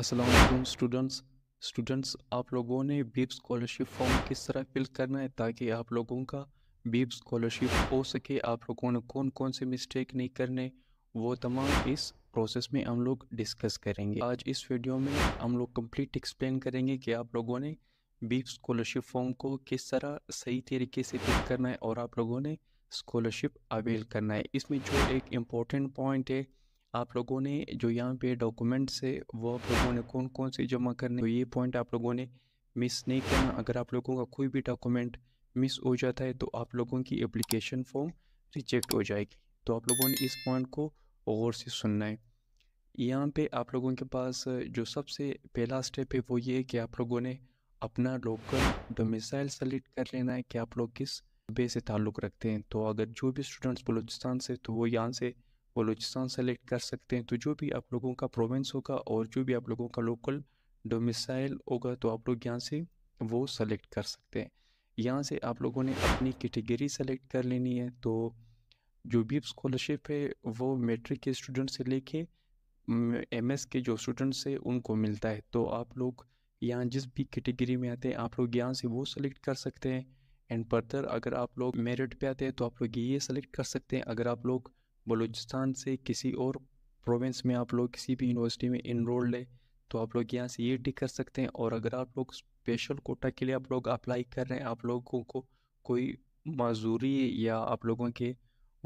Aslam students students आप लोगों ने बीप स्कॉलरशिप फॉर्म किस तरह फिल करना है ताकि आप लोगों का बीप स्कॉलरशिप हो सके आप लोगों ने कौन कौन से मिस्टेक नहीं करने वो तमाम इस प्रोसेस में हम लोग डिस्कस करेंगे आज इस वीडियो में हम लोग कंप्लीट एक्सप्लेन करेंगे कि आप लोगों ने बीप स्कॉलरशिप फॉर्म को किस तरह सही तरीके से फिल करना है और आप लोगों ने स्कॉलरशिप अवेल करना है इसमें जो एक इम्पोर्टेंट पॉइंट है आप लोगों ने जो यहाँ पे डॉक्यूमेंट्स है वो आप लोगों ने कौन कौन से जमा करने तो ये पॉइंट आप लोगों ने मिस नहीं करना अगर आप लोगों का कोई भी डॉक्यूमेंट मिस हो जाता है तो आप लोगों की एप्लीकेशन फॉर्म रिजेक्ट हो जाएगी तो आप लोगों ने इस पॉइंट को गौर से सुनना है यहाँ पे आप लोगों के पास जो सबसे पहला स्टेप है वो ये है कि आप लोगों ने अपना लोकल डोमिसाइल सेलेक्ट कर लेना है कि आप लोग किस बे से ताल्लुक़ रखते हैं तो अगर जो भी स्टूडेंट्स बलूचिस्तान से तो वो यहाँ से बलूचिस्तान सेलेक्ट कर सकते हैं तो जो भी आप लोगों का प्रोविंस होगा और जो भी आप लोगों का लोकल डोमिसाइल होगा तो आप लोग यहाँ से वो सेलेक्ट कर सकते हैं यहाँ से आप लोगों ने अपनी कैटेगरी सेलेक्ट कर लेनी है तो जो भी स्कॉलरशिप है वो मेट्रिक के स्टूडेंट से लेके एमएस के जो स्टूडेंट्स से उनको मिलता है तो आप लोग यहाँ जिस भी कैटेगरी में आते हैं आप लोग यहाँ से वो सेलेक्ट कर सकते हैं एंड फर्दर अगर आप लोग मेरिट पे आते हैं तो आप लोग ये सेलेक्ट कर सकते हैं अगर आप लोग बलूचिस्तान से किसी और प्रोविंस में आप लोग किसी भी यूनिवर्सिटी में इनरोल्ड लें तो आप लोग यहाँ से ये टिक कर सकते हैं और अगर आप लोग स्पेशल कोटा के लिए आप लोग अप्लाई कर रहे हैं आप लोगों को कोई मज़ूरी या आप लोगों के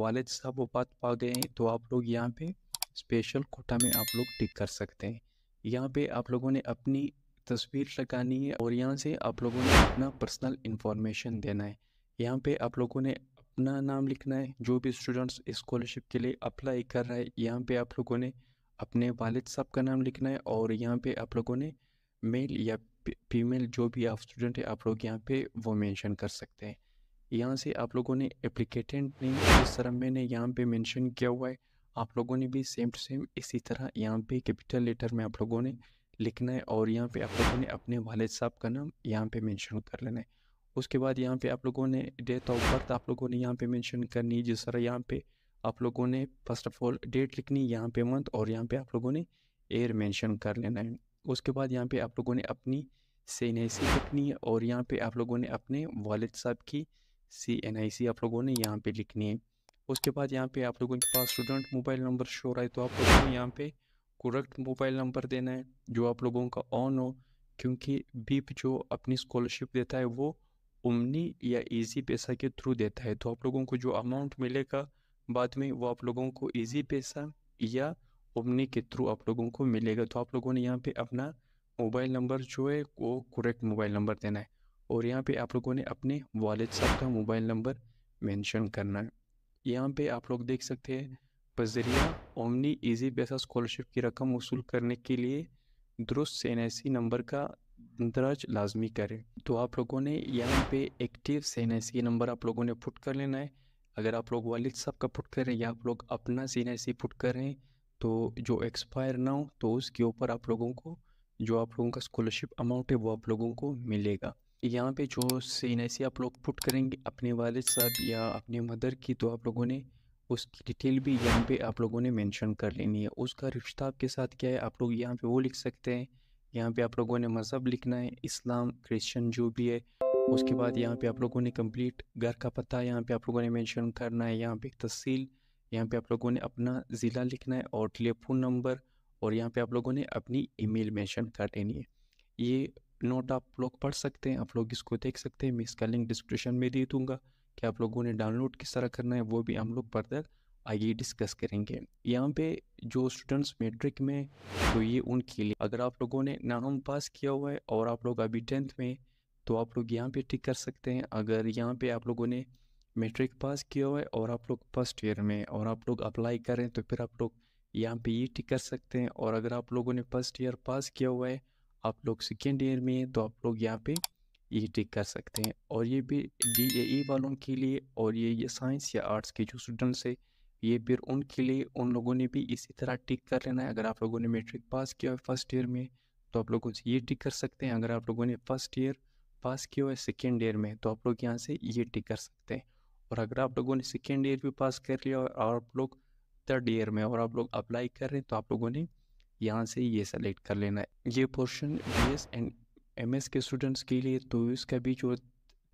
वालद साहब बात पा गए हैं तो आप लोग यहाँ पे स्पेशल कोटा में आप लोग टिक कर सकते हैं यहाँ पे आप लोगों ने अपनी तस्वीर लगानी है और यहाँ से आप लोगों ने अपना पर्सनल इन्फॉर्मेशन देना है यहाँ पे आप लोगों ने अपना नाम लिखना है जो भी स्टूडेंट्स स्कॉलरशिप के लिए अप्लाई कर रहा है यहाँ पे आप लोगों ने अपने वालिद साहब का नाम लिखना है और यहाँ पे आप लोगों ने मेल या फीमेल जो भी आप स्टूडेंट है आप लोग यहाँ पे वो मेंशन कर सकते हैं यहाँ से आप लोगों ने एप्लीकेटेंट नेम जिस तरह मैंने यहाँ पे मेंशन किया हुआ है आप लोगों ने भी सेम टू सेम इसी तरह यहाँ पे कैपिटल लेटर में आप लोगों ने लिखना है और यहाँ पे आप लोगों ने अपने वालिद साहब का नाम यहाँ पे मेंशन कर लेना है उसके बाद यहाँ पे आप लोगों ने डेट ऑफ बर्थ आप लोगों ने यहाँ पे मेंशन करनी है जिस तरह यहाँ पे आप लोगों ने फर्स्ट ऑफ ऑल डेट लिखनी यहाँ पे मंथ और यहाँ पे आप लोगों ने एयर मेंशन कर लेना है उसके बाद यहाँ पे आप लोगों ने अपनी सी एन आई सी लिखनी है और यहाँ पे आप लोगों ने अपने वालिद साहब की सी एन आई सी आप लोगों ने यहाँ पे लिखनी है उसके बाद यहाँ पे आप लोगों के पास स्टूडेंट मोबाइल नंबर शो रहा है तो आप लोगों ने यहाँ पे करेक्ट मोबाइल नंबर देना है जो आप लोगों का ऑन हो क्योंकि बीप जो अपनी स्कॉलरशिप देता है वो उमनी या इजी पैसा के थ्रू देता है तो आप लोगों को जो अमाउंट मिलेगा बाद में वो आप लोगों को इजी पैसा या उमनी के थ्रू आप लोगों को मिलेगा तो आप लोगों ने यहाँ पे अपना मोबाइल नंबर जो है वो करेक्ट मोबाइल नंबर देना है और यहाँ पे आप लोगों ने अपने वॉलेट से अपना मोबाइल नंबर मैंशन करना है यहाँ पर आप लोग देख सकते हैं बजरिया ओमनी ईजी पैसा स्कॉलरशिप की रकम वसूल करने के लिए दुरुस्त एन नंबर का दर्ज लाजमी करें तो आप लोगों ने यहाँ पे active C N I C number आप लोगों ने पुट कर लेना है अगर आप लोग वालिद साहब का पुट करें या आप लोग अपना सीन आई सी पुट करें तो जो एक्सपायर ना हो तो उसके ऊपर आप लोगों को जो आप लोगों का स्कॉलरशिप अमाउंट है वो आप लोगों को मिलेगा यहाँ पे जो सीन सी आप लोग पुट करेंगे अपने वालिद साहब या अपने मदर की तो आप लोगों ने उसकी डिटेल भी यहाँ पे आप लोगों ने मेंशन कर लेनी है उसका रिश्ता आपके साथ क्या है आप लोग यहाँ पे वो लिख सकते हैं यहाँ पे आप लोगों ने मज़हब लिखना है इस्लाम क्रिश्चियन जो भी है उसके बाद यहाँ पे आप लोगों ने कंप्लीट घर का पता यहाँ पे आप लोगों ने मेंशन करना है यहाँ पे तहसील यहाँ पे आप लोगों ने अपना ज़िला लिखना है और टेलीफोन नंबर और यहाँ पे आप लोगों ने अपनी ईमेल मेंशन कर देनी है ये नोट आप लोग पढ़ सकते हैं आप लोग इसको देख सकते हैं मैं इसका लिंक डिस्क्रिप्शन में दे दूँगा कि आप लोगों ने डाउनलोड किस तरह करना है वो भी हम लोग फर्दर आइए डिस्कस करेंगे यहाँ पे जो स्टूडेंट्स मेट्रिक में तो ये उनके लिए अगर आप लोगों ने नाम पास किया हुआ है और आप लोग अभी टेंथ में तो आप लोग यहाँ पे टिक कर सकते हैं अगर यहाँ पे आप लोगों ने मेट्रिक पास किया हुआ है और आप लोग फर्स्ट ईयर में और आप लोग अप्लाई करें तो फिर आप लोग यहाँ पे ये टिक कर सकते हैं और अगर आप लोगों ने फर्स्ट ईयर पास किया हुआ है आप लोग सेकेंड ईयर में तो आप लोग यहाँ पे ये टिक कर सकते हैं और ये भी डी ए e वालों के लिए और ये ये साइंस या आर्ट्स के जो स्टूडेंट्स है ये फिर उनके लिए उन लोगों ने भी इसी तरह टिक कर लेना है अगर आप लोगों ने मेट्रिक पास किया है फर्स्ट ईयर में तो आप लोगों से ये टिक कर सकते हैं अगर आप लोगों ने फर्स्ट ईयर पास किया है सेकेंड ईयर में तो आप लोग यहाँ से ये टिक कर सकते हैं और अगर आप लोगों ने सेकेंड ईयर भी पास कर लिया और आप लोग थर्ड ईयर में और आप लोग अप्लाई कर रहे हैं तो आप लोगों ने यहाँ से ये सेलेक्ट कर लेना है ये portion B S and M S के स्टूडेंट्स के लिए तो इसका भी जो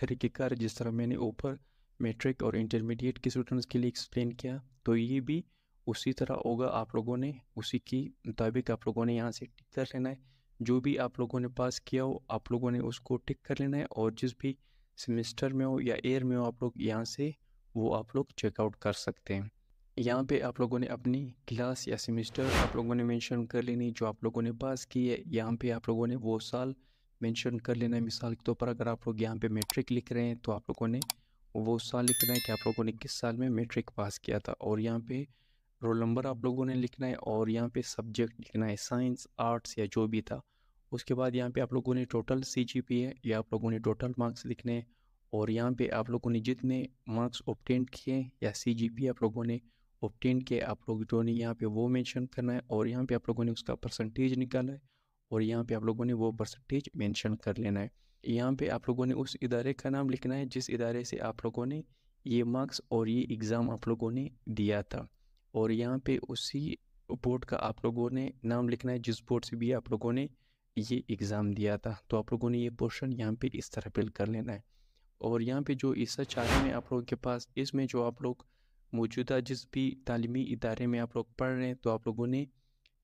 तरीक़ेकार जिस तरह मैंने ऊपर मेट्रिक और इंटरमीडिएट के स्टूडेंट्स के लिए एक्सप्लेन किया तो ये भी उसी तरह होगा आप लोगों ने उसी के मुताबिक आप लोगों ने यहाँ से टिक कर लेना है जो भी आप लोगों ने पास किया हो आप लोगों ने उसको टिक कर लेना है और जिस भी सेमेस्टर में हो या एयर में हो आप लोग यहाँ से वो आप लोग चेकआउट कर सकते हैं यहाँ पे आप लोगों ने अपनी क्लास या सेमेस्टर आप लोगों ने मेंशन कर लेनी जो आप लोगों ने पास की है यहाँ पे आप लोगों ने वो साल मेंशन कर लेना है मिसाल के तौर तो पर अगर आप लोग यहाँ पे मैट्रिक लिख रहे हैं तो आप लोगों ने वो साल लिखना है कि आप लोगों ने किस साल में मैट्रिक पास किया था और यहाँ पे रोल नंबर आप लोगों ने लिखना है और यहाँ पे सब्जेक्ट लिखना है साइंस आर्ट्स या जो भी था उसके बाद यहाँ पे आप लोगों ने टोटल सी जी पी है या आप लोगों ने टोटल मार्क्स लिखने हैं और यहाँ पे आप लोगों ने जितने मार्क्स ऑप्टेंट किए या सी जी पी आप लोगों ने ऑप्टेंट किए आप लोगों ने यहाँ पे वो मेंशन करना है और यहाँ पे आप लोगों ने उसका परसेंटेज निकाला है और यहाँ पे आप लोगों ने वो परसेंटेज मेंशन कर लेना है यहाँ पे आप लोगों ने उस इदारे का नाम लिखना है जिस इदारे से आप लोगों ने ये मार्क्स और ये एग्ज़ाम आप लोगों ने दिया था और यहाँ पे उसी बोर्ड का आप लोगों ने नाम लिखना है जिस बोर्ड से भी आप लोगों ने ये एग्ज़ाम दिया था तो आप लोगों ने ये पोर्शन यहाँ पे इस तरह फिल कर लेना है और यहाँ पे जो हिस्सा चार में आप लोगों के पास इसमें जो आप लोग मौजूदा जिस भी तालीमी इदारे में आप लोग पढ़ रहे हैं तो आप लोगों ने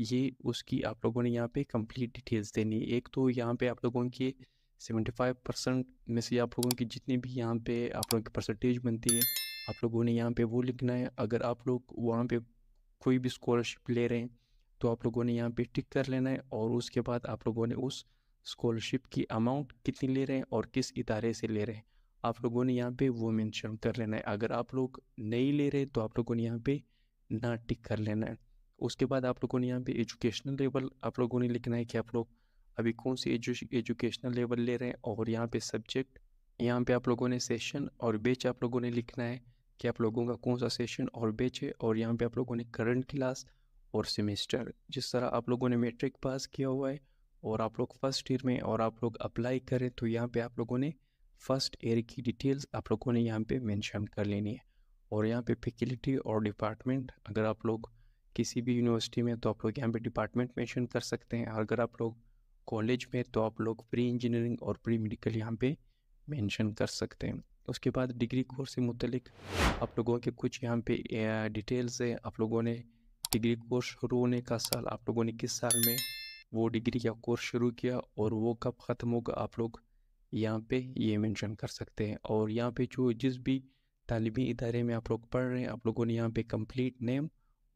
ये उसकी आप लोगों ने यहाँ पे कंप्लीट डिटेल्स देनी है एक तो यहाँ पे आप लोगों के सेवेंटी फाइव परसेंट में से आप लोगों की जितनी भी यहाँ पे आप लोगों की परसेंटेज बनती है आप लोगों ने यहाँ पे वो लिखना है अगर आप लोग वहाँ पे कोई भी स्कॉलरशिप ले रहे हैं तो आप लोगों ने यहाँ पे टिक कर लेना है और उसके बाद आप लोगों ने उस स्कॉलरशिप की अमाउंट कितनी ले रहे हैं और किस इदारे से ले रहे हैं आप लोगों ने यहाँ पे वो मैंशन कर लेना है अगर आप लोग नहीं ले रहे तो आप लोगों ने यहाँ पे ना टिक कर लेना है उसके बाद आप लोगों ने यहाँ पे एजुकेशनल लेवल आप लोगों ने लिखना है कि आप लोग अभी कौन सी एजु एजुकेशनल लेवल ले रहे हैं और यहाँ पे सब्जेक्ट यहाँ पे आप लोगों ने सेशन और बेच आप लोगों ने लिखना है कि आप लोगों का कौन सा सेशन और बेच है और यहाँ पे आप लोगों ने करंट क्लास और सेमेस्टर जिस तरह आप लोगों ने मेट्रिक पास किया हुआ है और आप लोग फर्स्ट ईयर में और आप लोग अप्लाई करें तो यहाँ पर आप लोगों ने फर्स्ट ईयर की डिटेल्स आप लोगों ने यहाँ पर मैंशन कर लेनी है और यहाँ पर फैकल्टी और डिपार्टमेंट अगर आप लोग किसी भी यूनिवर्सिटी में तो आप लोग यहाँ पे डिपार्टमेंट मेंशन कर सकते हैं अगर आप लोग कॉलेज में तो आप लोग प्री इंजीनियरिंग और प्री मेडिकल यहाँ पे मेंशन कर सकते हैं उसके बाद डिग्री कोर्स से मुतलिक आप लोगों के कुछ यहाँ पे डिटेल्स है आप लोगों ने डिग्री कोर्स शुरू होने का साल आप लोगों ने किस साल में वो डिग्री या कोर्स शुरू किया और वो कब ख़त्म होगा आप लोग यहाँ पे ये मैंशन मेंशन कर सकते हैं और यहाँ पे जो जिस भी तालीमी इदारे में आप लोग पढ़ रहे हैं आप लोगों ने यहाँ पे कंप्लीट नेम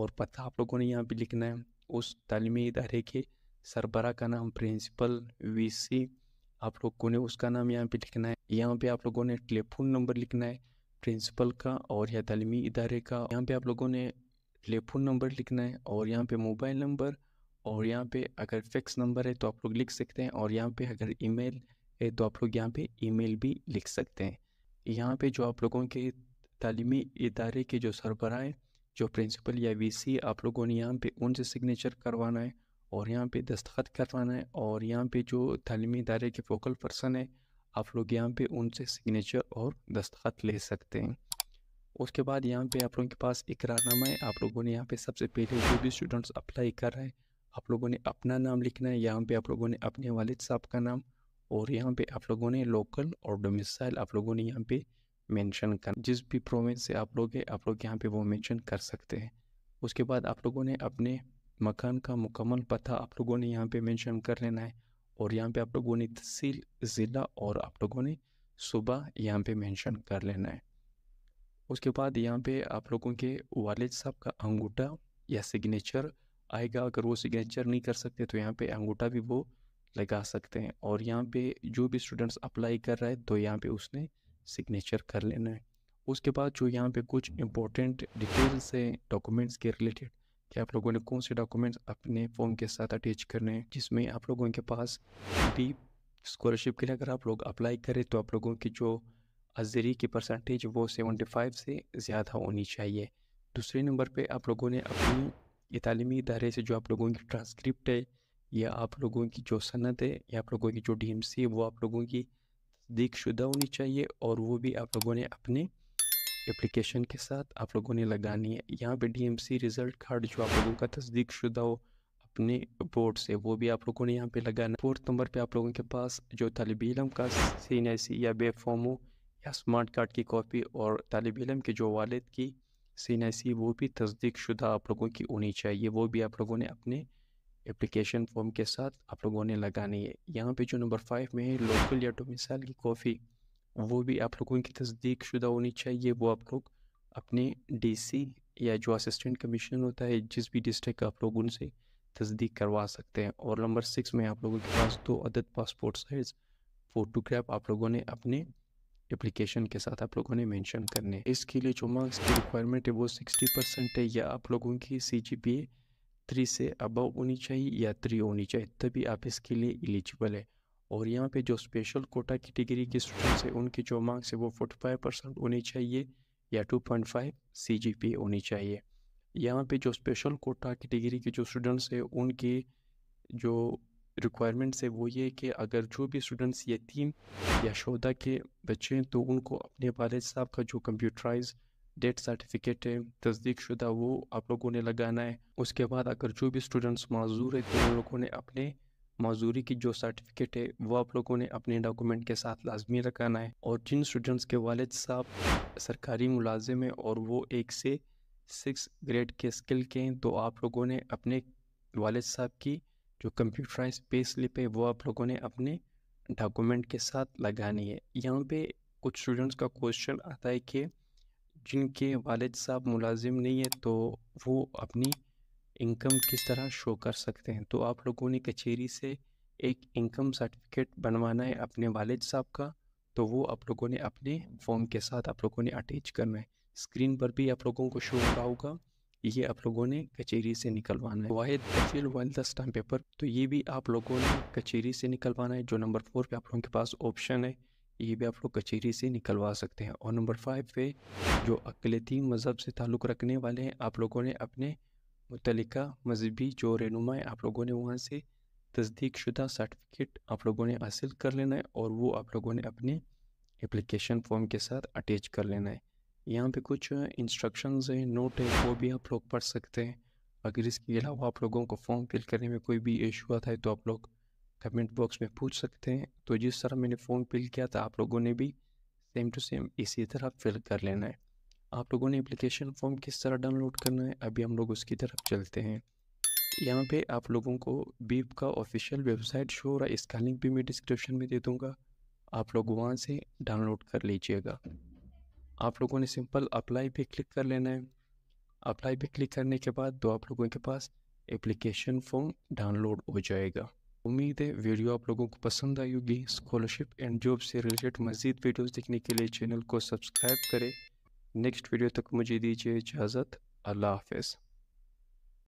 और पता आप लोगों ने यहाँ पे लिखना है उस तालीमी इदारे के सरबरा का नाम प्रिंसिपल वीसी आप लोगों ने उसका नाम यहाँ पे लिखना है यहाँ पे आप लोगों ने टेलीफोन नंबर लिखना है प्रिंसिपल का और या तलमी इदारे का यहाँ पे आप लोगों ने टेलीफोन नंबर लिखना है और यहाँ पे मोबाइल नंबर और यहाँ पे अगर फिक्स नंबर है तो आप लोग लिख सकते हैं और यहाँ पे अगर ईमेल है तो आप लोग यहाँ पे ईमेल भी लिख सकते हैं यहाँ पे जो आप लोगों के तालीमी इदारे के जो सरबराह हैं जो प्रिंसिपल या वीसी आप लोगों ने यहाँ पे उनसे सिग्नेचर करवाना है और यहाँ पे दस्तखत करवाना है और यहाँ पे जो तलीमी इदारे के फोकल पर्सन है आप लोग यहाँ पे उनसे सिग्नेचर और दस्तखत ले सकते हैं उसके बाद यहाँ पे आप लोगों के पास इकरारनामा है आप लोगों ने यहाँ पे सबसे पहले जो भी स्टूडेंट्स अप्लाई कर रहे हैं आप लोगों ने अपना नाम लिखना है यहाँ पे आप लोगों ने अपने वालिद साहब का नाम और यहाँ पे आप लोगों ने लोकल और डोमिसाइल आप लोगों ने यहाँ पे मेंशन कर जिस भी प्रोविंस से आप लोग हैं आप लोग यहाँ पे वो मेंशन कर सकते हैं उसके बाद आप लोगों ने अपने मकान का मुकम्मल पता आप लोगों ने यहाँ पे मेंशन कर लेना है और यहाँ पे आप लोगों ने तहसील ज़िला और आप लोगों ने सुबह यहाँ पे मेंशन कर लेना है उसके बाद यहाँ पे आप लोगों के वालिद साहब का अंगूठा या सिग्नेचर आएगा अगर वो सिग्नेचर नहीं कर सकते तो यहाँ पे अंगूठा भी वो लगा सकते हैं और यहाँ पे जो भी स्टूडेंट्स अप्लाई कर रहा है तो यहाँ पे उसने सिग्नेचर कर लेना है उसके बाद जो यहाँ पे कुछ इम्पोर्टेंट डिटेल्स हैं डॉक्यूमेंट्स के रिलेटेड कि आप लोगों ने कौन से डॉक्यूमेंट्स अपने फॉर्म के साथ अटैच करने हैं जिसमें आप लोगों के पास डी स्कॉलरशिप के लिए अगर आप लोग अप्लाई करें तो आप लोगों की जो हजरी की परसेंटेज वो सेवेंटी फाइव से ज़्यादा होनी चाहिए दूसरे नंबर पे आप लोगों ने अपनी तालीमी इदारे से जो आप लोगों की ट्रांसक्रिप्ट है या आप लोगों की जो सनत है या आप लोगों की जो डी एम सी है वो आप लोगों की तस्दीक शुदा होनी चाहिए और वो भी आप लोगों ने अपने एप्लीकेशन के साथ आप लोगों ने लगानी है यहाँ पे डीएमसी रिजल्ट कार्ड जो आप लोगों का तस्दीक शुदा हो अपने बोर्ड से वो भी आप लोगों ने यहाँ पे लगाना फोर्थ नंबर पे आप लोगों के पास जो तालब इलम का सीन या बेफॉर्म हो या स्मार्ट कार्ड की कॉपी और तलब इलम के जो वालद की सीन वो भी तस्दीक शुदा आप लोगों की होनी चाहिए वो भी आप लोगों ने अपने एप्लीकेशन फॉर्म के साथ आप लोगों ने लगानी है यहाँ पे जो नंबर फाइव में है लोकल या डोमिसाइल की कॉफ़ी वो भी आप लोगों की तस्दीक शुदा होनी चाहिए वो आप लोग अपने डीसी या जो असिस्टेंट कमीशन होता है जिस भी डिस्ट्रिक्ट का आप लोग उनसे तस्दीक करवा सकते हैं और नंबर सिक्स में आप लोगों के पास दो अदद पासपोर्ट साइज फोटोग्राफ आप लोगों ने अपने एप्लीकेशन के साथ आप लोगों ने मेंशन करने इसके लिए जो मार्क्स की रिक्वायरमेंट है वो सिक्सटी परसेंट है या आप लोगों की सी जी पी थ्री से अबव होनी चाहिए या थ्री होनी चाहिए तभी आप इसके लिए एलिजिबल है और यहाँ पे जो स्पेशल कोटा कैटेगरी के स्टूडेंट्स हैं उनके जो मार्क्स है वो फोर्टी फाइव परसेंट होने चाहिए या two point five C G P होनी चाहिए यहाँ पे जो स्पेशल कोटा कैटेगरी के जो स्टूडेंट्स हैं उनकी जो रिक्वायरमेंट्स है वो ये कि अगर जो भी स्टूडेंट्स यतीम या शोदा के बच्चे हैं तो उनको अपने वालद साहब का जो कंप्यूटराइज डेट सर्टिफिकेट है तस्दीक शुदा वो आप लोगों ने लगाना है उसके बाद अगर जो भी स्टूडेंट्स मज़ूर है तो उन लोगों ने अपने मजदूरी की जो सर्टिफिकेट है वो आप लोगों ने अपने डॉक्यूमेंट के साथ लाजमी रखाना है और जिन स्टूडेंट्स के वालद साहब सरकारी मुलाजिम हैं और वो एक से सिक्स ग्रेड के स्किल के हैं तो आप लोगों ने अपने वालद साहब की जो कंप्यूटराइज पे स्लिप है वो आप लोगों ने अपने डॉक्यूमेंट के साथ लगानी है यहाँ पे कुछ स्टूडेंट्स का क्वेश्चन आता है कि जिनके वालद साहब मुलाजिम नहीं है तो वो अपनी इनकम किस तरह शो कर सकते हैं तो आप लोगों ने कचेरी से एक इनकम सर्टिफिकेट बनवाना है अपने वालिद साहब का तो वो आप लोगों ने अपने फॉर्म के साथ आप लोगों ने अटैच करना है स्क्रीन पर भी आप लोगों को शो हो होगा ये आप लोगों ने कचेरी से निकलवाना है वाहिद तहसील वालदा स्टाम पेपर तो ये भी आप लोगों ने कचेरी से निकलवाना है जो नंबर फोर पे आप लोगों के पास ऑप्शन है ये भी आप लोग कचेरी से निकलवा सकते हैं और नंबर फाइव पे जो अकलती मज़हब से ताल्लुक़ रखने वाले हैं आप लोगों ने अपने मुतलिका मजहबी जो रहनुमा आप लोगों ने वहाँ से तस्दीक शुदा सर्टिफिकेट आप लोगों ने हासिल कर लेना है और वो आप लोगों ने अपने एप्लीकेशन फॉर्म के साथ अटैच कर लेना है यहाँ पे कुछ इंस्ट्रक्शंस हैं नोट है वो भी आप लोग पढ़ सकते हैं अगर इसके अलावा आप लोगों को फॉर्म फिल करने में कोई भी इशू आता है तो आप लोग कमेंट बॉक्स में पूछ सकते हैं तो जिस तरह मैंने फॉर्म फिल किया था आप लोगों ने भी सेम टू सेम इसी तरह फिल कर लेना है आप लोगों ने एप्लीकेशन फॉर्म किस तरह डाउनलोड करना है अभी हम लोग उसकी तरफ चलते हैं यहाँ पे आप लोगों को बीप का ऑफिशियल वेबसाइट शो रहा है इसका लिंक भी मैं डिस्क्रिप्शन में दे दूँगा आप लोग वहाँ से डाउनलोड कर लीजिएगा आप लोगों ने सिंपल अप्लाई पे क्लिक कर लेना है अप्लाई पे क्लिक करने के बाद तो आप लोगों के पास एप्लीकेशन फॉर्म डाउनलोड हो जाएगा उम्मीद है वीडियो आप लोगों को पसंद आई होगी स्कॉलरशिप एंड जॉब से रिलेटेड मज़ीद वीडियोस देखने के लिए चैनल को सब्सक्राइब करें नेक्स्ट वीडियो तक मुझे दीजिए इजाज़त अल्लाह हाफिज़